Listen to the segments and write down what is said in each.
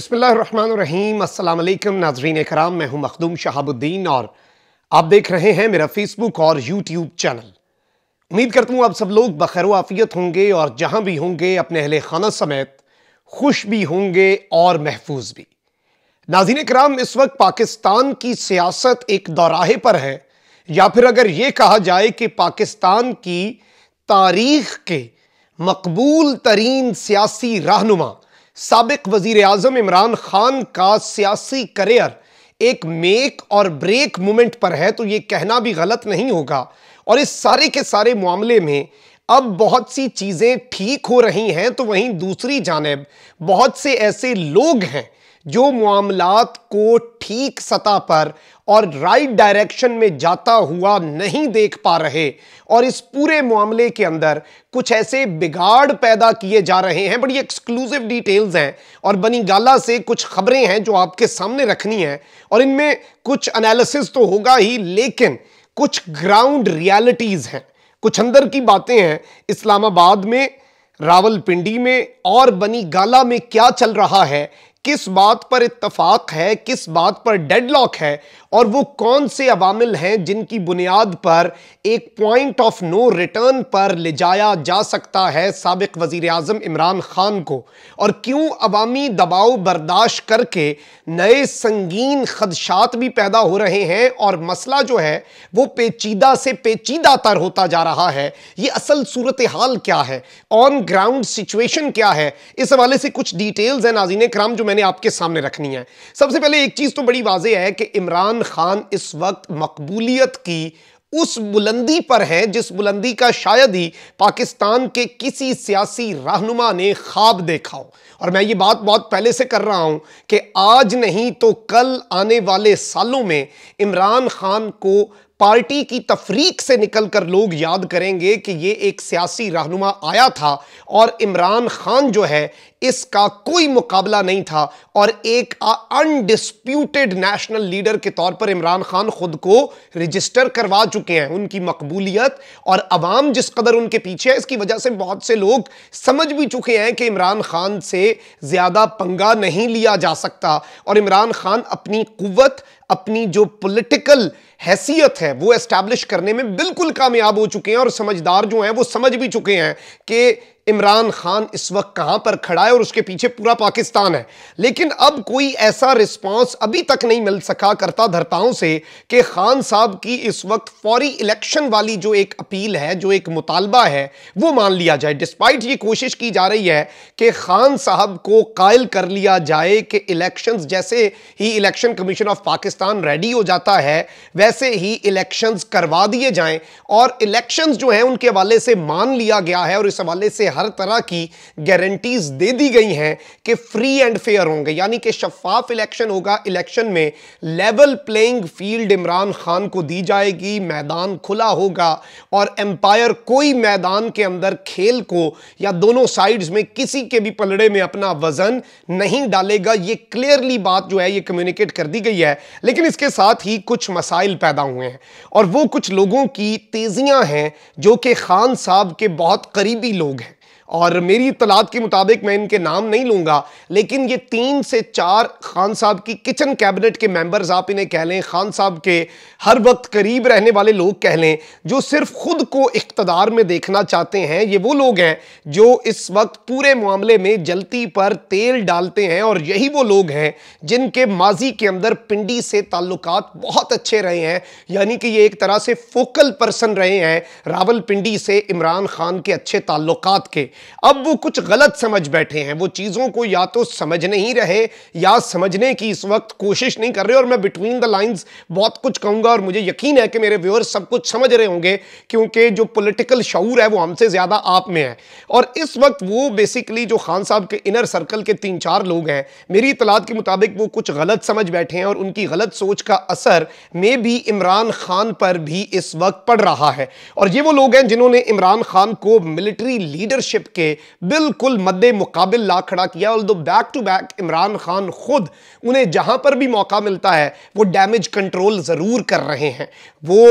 अस्सलाम अल्लाम नाजरीन कराम मैं हूं मखदूम शहाबुद्दीन और आप देख रहे हैं मेरा फेसबुक और यूट्यूब चैनल उम्मीद करता हूँ आप सब लोग बखैर आफियत होंगे और जहाँ भी होंगे अपने अहले खाना समेत खुश भी होंगे और महफूज भी नाजीन कराम इस वक्त पाकिस्तान की सियासत एक दौराहे पर है या फिर अगर ये कहा जाए कि पाकिस्तान की तारीख के मकबूल तरीन सियासी रहनुमा सबक वजीर अजम इमरान खान का सियासी करियर एक मेक और ब्रेक मोमेंट पर है तो ये कहना भी गलत नहीं होगा और इस सारे के सारे मामले में अब बहुत सी चीज़ें ठीक हो रही हैं तो वहीं दूसरी जानब बहुत से ऐसे लोग हैं जो मामलात को ठीक सतह पर और राइट डायरेक्शन में जाता हुआ नहीं देख पा रहे और इस पूरे मामले के अंदर कुछ ऐसे बिगाड़ पैदा किए जा रहे हैं बड़ी एक्सक्लूसिव डिटेल्स हैं और बनी गाला से कुछ खबरें हैं जो आपके सामने रखनी है और इनमें कुछ एनालिसिस तो होगा ही लेकिन कुछ ग्राउंड रियलिटीज़ हैं कुछ अंदर की बातें हैं इस्लामाबाद में रावलपिंडी में और बनी गाला में क्या चल रहा है किस बात पर इत्तफाक है किस बात पर डेडलॉक है और वो कौन से अवामिल हैं जिनकी बुनियाद पर एक पॉइंट ऑफ नो रिटर्न पर ले जाया जा सकता है सबक वजीर अजम इमरान ख़ान को और क्यों अवामी दबाव बर्दाश्त करके नए संगीन खदशात भी पैदा हो रहे हैं और मसला जो है वो पेचीदा से पेचीदा तर होता जा रहा है ये असल सूरत हाल क्या है ऑन ग्राउंड सिचुएशन क्या है इस हवाले से कुछ डिटेल्स हैं नाजीन कराम जो मैंने आपके सामने रखनी है सबसे पहले एक चीज़ तो बड़ी वाजह है कि इमरान खान इस वक्त मकबूलियत की उस बुलंदी पर हैं जिस बुलंदी का शायद ही पाकिस्तान के किसी सियासी रहनुमा ने ख्वाब देखा हो और मैं ये बात बहुत पहले से कर रहा हूं कि आज नहीं तो कल आने वाले सालों में इमरान खान को पार्टी की तफरीक से निकलकर लोग याद करेंगे कि ये एक सियासी रहनुमा आया था और इमरान खान जो है इसका कोई मुकाबला नहीं था और एक अनडिस्प्यूटेड नेशनल लीडर के तौर पर इमरान खान खुद को रजिस्टर करवा चुके हैं उनकी मकबूलियत और अवाम जिस कदर उनके पीछे है इसकी वजह से बहुत से लोग समझ भी चुके हैं कि इमरान खान से ज़्यादा पंगा नहीं लिया जा सकता और इमरान खान अपनी कुत अपनी जो पॉलिटिकल हैसियत है वो एस्टैब्लिश करने में बिल्कुल कामयाब हो चुके हैं और समझदार जो हैं वो समझ भी चुके हैं कि इमरान खान इस वक्त कहां पर खड़ा है और उसके पीछे पूरा पाकिस्तान है लेकिन अब कोई ऐसा रिस्पांस अभी तक नहीं मिल सका करता धरताओं से कि खान साहब की इस वक्त फौरी इलेक्शन वाली जो एक अपील है जो एक मुतालबा है वो मान लिया जाए डिस्पाइट ये कोशिश की जा रही है कि खान साहब को कायल कर लिया जाए कि इलेक्शन जैसे ही election commission of Pakistan ready हो जाता है वैसे ही इलेक्शन करवा दिए जाए और इलेक्शन जो है उनके हवाले से मान लिया गया है और इस हवाले से हर तरह की गारंटीज दे दी गई हैं कि फ्री एंड फेयर होंगे यानी कि शफाफ इलेक्शन होगा इलेक्शन में level playing field Imran Khan को दी जाएगी मैदान खुला होगा और एम्पायर कोई मैदान के अंदर खेल को या दोनों साइड्स में किसी के भी पलड़े में अपना वजन नहीं डालेगा ये क्लियरली बात जो है ये कम्युनिकेट कर दी गई है लेकिन इसके साथ ही कुछ मसाइल पैदा हुए हैं और वो कुछ लोगों की तेजियां हैं जो कि खान साहब के बहुत करीबी लोग हैं और मेरी इतलात के मुताबिक मैं इनके नाम नहीं लूँगा लेकिन ये तीन से चार खान साहब की किचन कैबिनेट के मेंबर्स आप इन्हें कह लें खान साहब के हर वक्त करीब रहने वाले लोग कह लें जो सिर्फ खुद को इकतदार में देखना चाहते हैं ये वो लोग हैं जो इस वक्त पूरे मामले में जलती पर तेल डालते हैं और यही वो लोग हैं जिनके माजी के अंदर पिंडी से ताल्लुक बहुत अच्छे रहे हैं यानी कि ये एक तरह से फोकल पर्सन रहे हैं रावल पिंडी से इमरान खान के अच्छे ताल्लुक के अब वो कुछ गलत समझ बैठे हैं वो चीज़ों को या तो समझ नहीं रहे या समझने की इस वक्त कोशिश नहीं कर रहे और मैं बिटवीन द लाइंस बहुत कुछ कहूंगा और मुझे यकीन है कि मेरे व्यूअर्स सब कुछ समझ रहे होंगे क्योंकि जो पोलिटिकल शूर है वो हमसे ज़्यादा आप में है और इस वक्त वो बेसिकली जो खान साहब के इनर सर्कल के तीन चार लोग हैं मेरी इतलात के मुताबिक वो कुछ गलत समझ बैठे हैं और उनकी गलत सोच का असर मे भी इमरान खान पर भी इस वक्त पड़ रहा है और ये वो लोग हैं जिन्होंने इमरान खान को मिलिट्री लीडरशिप के बिल्कुल मद्दे मुकाबिल ला खड़ा किया और दो back to back Imran Khan खुद उन्हें जहां पर भी मौका मिलता है वो डैमेज कंट्रोल ज़रूर कर रहे हैं वो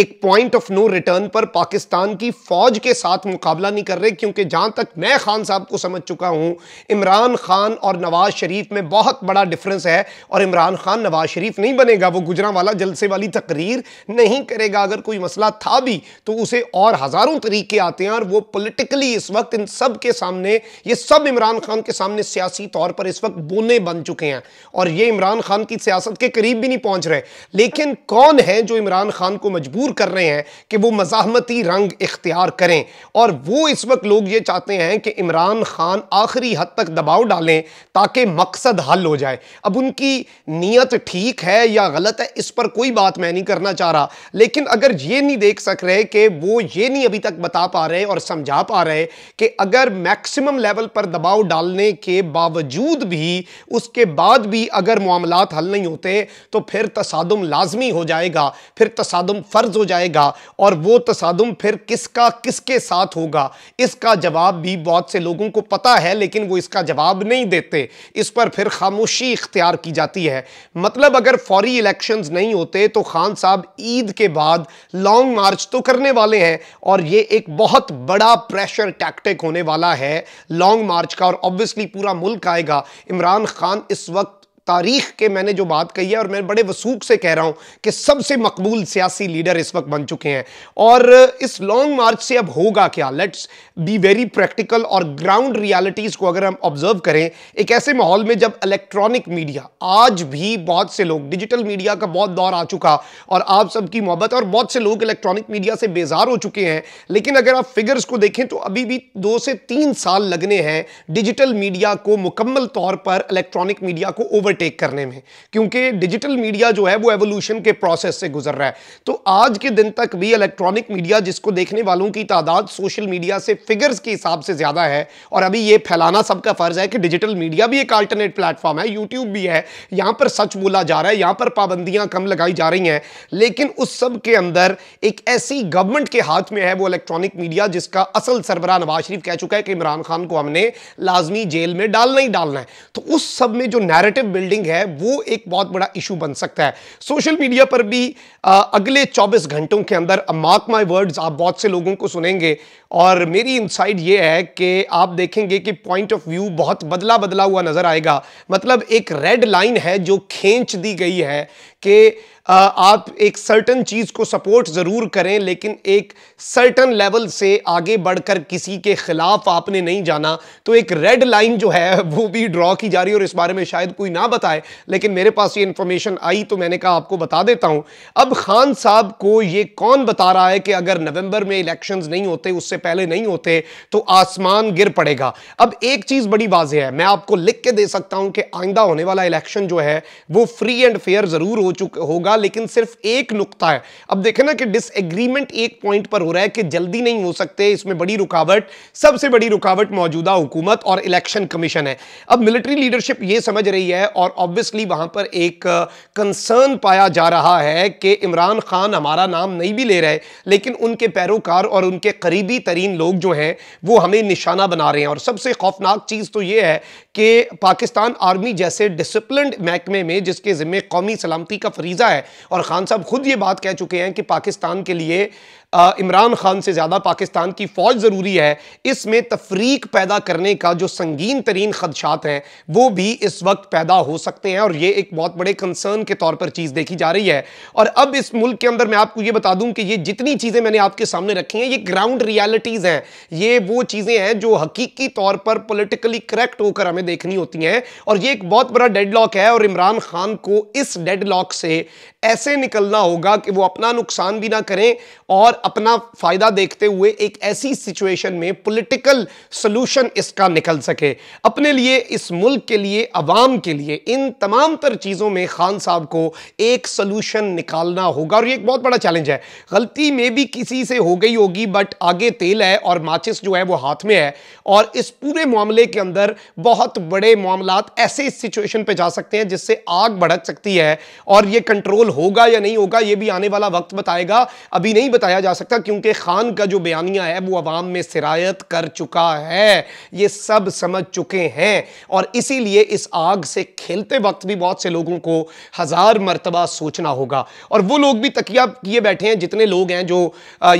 एक पॉइंट ऑफ नो रिटर्न पर पाकिस्तान की फ़ौज के साथ मुकाबला नहीं कर रहे क्योंकि जहां तक मैं खान साहब को समझ चुका हूं इमरान खान और नवाज शरीफ में बहुत बड़ा डिफरेंस है और इमरान खान नवाज शरीफ नहीं बनेगा वो गुजरा वाला जलसे वाली तकरीर नहीं करेगा अगर कोई मसला था भी तो उसे और हज़ारों तरीके आते हैं और वो पोलिटिकली इस वक्त इन सब के सामने ये सब इमरान खान के सामने सियासी तौर पर इस वक्त बोने बन चुके हैं और ये इमरान खान की सियासत के करीब भी नहीं पहुंच रहे लेकिन कौन है जो इमरान खान को मजबूर कर रहे हैं कि वो मजामती रंग इख्तियार करें और वो इस वक्त लोग ये चाहते हैं कि इमरान खान आखिरी हद तक दबाव डालें ताकि मकसद हल हो जाए अब उनकी नीयत ठीक है या गलत है इस पर कोई बात मैं नहीं करना चाह रहा लेकिन अगर ये नहीं देख सक रहे कि वो ये नहीं अभी तक बता पा रहे और समझा पा रहे कि कि अगर मैक्सिमम लेवल पर दबाव डालने के बावजूद भी उसके बाद भी अगर मामला हल नहीं होते तो फिर तसादम लाजमी हो जाएगा फिर तसादम फ़र्ज हो जाएगा और वो तसादम फिर किसका किसके साथ होगा इसका जवाब भी बहुत से लोगों को पता है लेकिन वो इसका जवाब नहीं देते इस पर फिर खामोशी इख्तियार की जाती है मतलब अगर फौरी इलेक्शन नहीं होते तो खान साहब ईद के बाद लॉन्ग मार्च तो करने वाले हैं और ये एक बहुत बड़ा प्रेशर टैक्टिक अटैक होने वाला है लॉन्ग मार्च का और ऑब्वियसली पूरा मुल्क आएगा इमरान खान इस वक्त तारीख के मैंने जो बात कही है और मैं बड़े वसूख से कह रहा हूं कि सबसे मकबूल सियासी लीडर इस वक्त बन चुके हैं और इस लॉन्ग मार्च से अब होगा क्या लेट्स बी वेरी प्रैक्टिकल और ग्राउंड रियलिटीज़ को अगर हम ऑब्जर्व करें एक ऐसे माहौल में जब इलेक्ट्रॉनिक मीडिया आज भी बहुत से लोग डिजिटल मीडिया का बहुत दौर आ चुका और आप सबकी मोहब्बत और बहुत से लोग इलेक्ट्रॉनिक मीडिया से बेजार हो चुके हैं लेकिन अगर आप फिगर्स को देखें तो अभी भी दो से तीन साल लगने हैं डिजिटल मीडिया को मुकम्मल तौर पर इलेक्ट्रॉनिक मीडिया को ओवर ओवरटेक करने में क्योंकि डिजिटल मीडिया जो है वो एवोल्यूशन के प्रोसेस से गुजर रहा है तो आज के दिन तक भी इलेक्ट्रॉनिक मीडिया जिसको देखने वालों की तादाद सोशल मीडिया से फिगर्स के हिसाब से ज़्यादा है और अभी ये फैलाना सबका फ़र्ज़ है कि डिजिटल मीडिया भी एक आल्टरनेट प्लेटफॉर्म है यूट्यूब भी है यहां पर सच बोला जा रहा है यहां पर पाबंदियां कम लगाई जा रही हैं लेकिन उस सब के अंदर एक ऐसी गवर्नमेंट के हाथ में है वो इलेक्ट्रॉनिक मीडिया जिसका असल सरबरा नवाज शरीफ कह चुका है कि इमरान खान को हमने लाजमी जेल में डालना ही डालना है तो उस सब में जो नैरेटिव बिल्ड बिल्डिंग है वो एक बहुत बड़ा इशू बन सकता है सोशल मीडिया पर भी आ, अगले 24 घंटों के अंदर मार्क माई वर्ड्स आप बहुत से लोगों को सुनेंगे और मेरी इंसाइट ये है कि आप देखेंगे कि पॉइंट ऑफ व्यू बहुत बदला बदला हुआ नज़र आएगा मतलब एक रेड लाइन है जो खींच दी गई है कि आप एक सर्टन चीज़ को सपोर्ट ज़रूर करें लेकिन एक सर्टन लेवल से आगे बढ़कर किसी के ख़िलाफ़ आपने नहीं जाना तो एक रेड लाइन जो है वो भी ड्रॉ की जा रही है और इस बारे में शायद कोई ना बताए लेकिन मेरे पास ये इन्फॉर्मेशन आई तो मैंने कहा आपको बता देता हूँ अब खान साहब को ये कौन बता रहा है कि अगर नवंबर में इलेक्शन नहीं होते उससे पहले नहीं होते तो आसमान गिर पड़ेगा अब एक चीज़ बड़ी वाजह है मैं आपको लिख के दे सकता हूँ कि आइंदा होने वाला इलेक्शन जो है वो फ्री एंड फेयर ज़रूर हो चुका होगा लेकिन सिर्फ एक नुकता है अब देखें ना कि डिसएग्रीमेंट एक पॉइंट पर हो रहा है कि जल्दी नहीं हो सकते इसमें बड़ी रुकावट सबसे बड़ी रुकावट मौजूदा हुकूमत और इलेक्शन कमीशन है अब मिलिट्री लीडरशिप ये समझ रही है और ऑब्वियसली वहां पर एक कंसर्न uh, पाया जा रहा है कि इमरान खान हमारा नाम नहीं भी ले रहे लेकिन उनके पैरोकार और उनके करीबी तरीन लोग जो हैं वो हमें निशाना बना रहे हैं और सबसे खौफनाक चीज़ तो यह है कि पाकिस्तान आर्मी जैसे डिसिप्लिन महकमे में जिसके ज़िम्मे कौमी सलामती का फरीज़ा है और ख़ान साहब खुद ये बात कह चुके हैं कि पाकिस्तान के लिए इमरान खान से ज़्यादा पाकिस्तान की फ़ौज ज़रूरी है इसमें तफरीक पैदा करने का जो संगीन तरीन खदशात हैं वो भी इस वक्त पैदा हो सकते हैं और ये एक बहुत बड़े कंसर्न के तौर पर चीज़ देखी जा रही है और अब इस मुल्क के अंदर मैं आपको ये बता दूं कि ये जितनी चीज़ें मैंने आपके सामने रखी हैं ये ग्राउंड रियालिटीज़ हैं ये वो चीज़ें हैं जो हकीकी तौर पर पोलिटिकली करेक्ट होकर हमें देखनी होती हैं और ये एक बहुत बड़ा डेड लॉक है और इमरान खान को इस डेड लॉक से ऐसे निकलना होगा कि वो अपना नुकसान भी ना करें और अपना फायदा देखते हुए एक ऐसी सिचुएशन में पॉलिटिकल सोल्यूशन इसका निकल सके अपने लिए इस मुल्क के लिए अवाम के लिए इन तमाम तर चीज़ों में खान साहब को एक सोल्यूशन निकालना होगा और ये एक बहुत बड़ा चैलेंज है गलती में भी किसी से हो गई होगी बट आगे तेल है और माचिस जो है वो हाथ में है और इस पूरे मामले के अंदर बहुत बड़े मामला ऐसे सिचुएशन पर जा सकते हैं जिससे आग भड़क सकती है और ये कंट्रोल होगा या नहीं होगा ये भी आने वाला वक्त बताएगा अभी नहीं बताया जा जा सकता क्योंकि खान का जो बयानिया है वो अवाम में सिरायत कर चुका है ये सब समझ चुके हैं और इसीलिए इस आग से खेलते वक्त भी बहुत से लोगों को हज़ार मरतबा सोचना होगा और वो लोग भी तकिया किए बैठे हैं जितने लोग हैं जो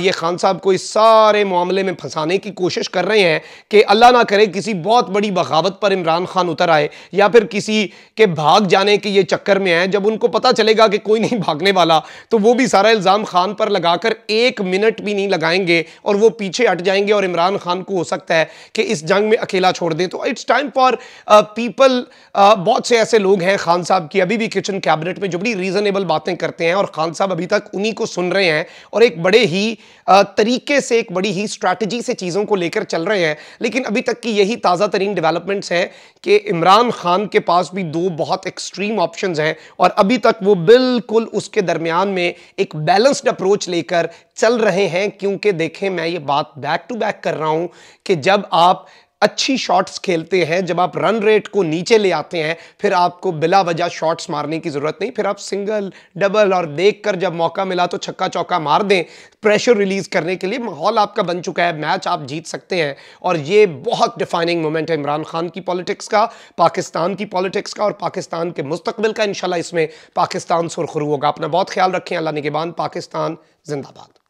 ये खान साहब को इस सारे मामले में फंसाने की कोशिश कर रहे हैं कि अल्लाह ना करे किसी बहुत बड़ी बगावत पर इमरान खान उतर आए या फिर किसी के भाग जाने के ये चक्कर में आए जब उनको पता चलेगा कि कोई नहीं भागने वाला तो वो भी सारा इल्ज़ाम खान पर लगाकर एक मिनट भी नहीं लगाएंगे और वो पीछे हट जाएंगे और इमरान खान को हो सकता है कि इस जंग में अकेला छोड़ दें तो इट्स टाइम फॉर पीपल बहुत से ऐसे लोग हैं खान साहब की अभी भी किचन कैबिनेट में जो बड़ी रीज़नेबल बातें करते हैं और खान साहब अभी तक उन्हीं को सुन रहे हैं और एक बड़े ही uh, तरीके से एक बड़ी ही स्ट्रैटेजी से चीज़ों को लेकर चल रहे हैं लेकिन अभी तक की यही ताज़ा तरीन डेवलपमेंट्स हैं कि इमरान खान के पास भी दो बहुत एक्सट्रीम ऑप्शन हैं और अभी तक वो बिल्कुल उसके दरमियान में एक बैलेंस्ड अप्रोच लेकर चल रहे हैं क्योंकि देखें मैं ये बात बैक टू बैक कर रहा हूं कि जब आप अच्छी शॉट्स खेलते हैं जब आप रन रेट को नीचे ले आते हैं फिर आपको बिला वजह शॉट्स मारने की ज़रूरत नहीं फिर आप सिंगल डबल और देखकर जब मौका मिला तो छक्का चौका मार दें प्रेशर रिलीज़ करने के लिए माहौल आपका बन चुका है मैच आप जीत सकते हैं और ये बहुत डिफाइनिंग मोमेंट है इमरान खान की पॉलिटिक्स का पाकिस्तान की पॉलिटिक्स का और पाकिस्तान के मुस्तबिल का इनशाला इसमें पाकिस्तान सुरखरू होगा अपना बहुत ख्याल रखें अल्लाह निगेबान पाकिस्तान जिंदाबाद